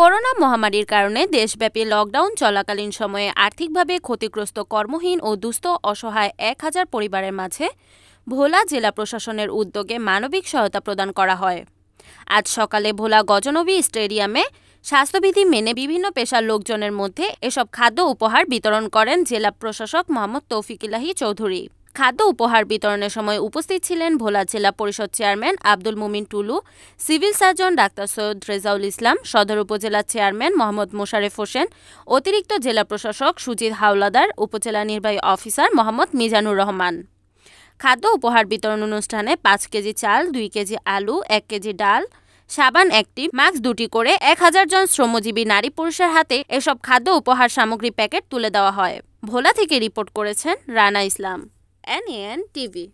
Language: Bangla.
করোনা মহামারীর কারণে দেশব্যাপী লকডাউন চলাকালীন সময়ে আর্থিকভাবে ক্ষতিগ্রস্ত কর্মহীন ও দুস্থ অসহায় এক হাজার পরিবারের মাঝে ভোলা জেলা প্রশাসনের উদ্যোগে মানবিক সহায়তা প্রদান করা হয় আজ সকালে ভোলা গজনবী স্টেডিয়ামে স্বাস্থ্যবিধি মেনে বিভিন্ন পেশার লোকজনের মধ্যে এসব খাদ্য উপহার বিতরণ করেন জেলা প্রশাসক মোহাম্মদ তৌফিকিলাহি চৌধুরী খাদ্য উপহার বিতরণের সময় উপস্থিত ছিলেন ভোলা জেলা পরিষদ chairman Abdul Mumin Tulu civil surgeon doctor Syed Rezaul Islam সদর উপজেলা চেয়ারম্যান মোহাম্মদ মোশারেফ হোসেন অতিরিক্ত জেলা প্রশাসক সুজিত হাওলাদার উপজেলা নির্বাহী অফিসার মোহাম্মদ মিজানুর রহমান খাদ্য উপহার বিতরণ অনুষ্ঠানে পাঁচ কেজি চাল দুই কেজি আলু এক কেজি ডাল সাবান একটি মাস্ক দুটি করে এক হাজার জন শ্রমজীবী নারী পুরুষের হাতে এসব খাদ্য উপহার সামগ্রী প্যাকেট তুলে দেওয়া হয় ভোলা থেকে রিপোর্ট করেছেন রানা ইসলাম NAN TV.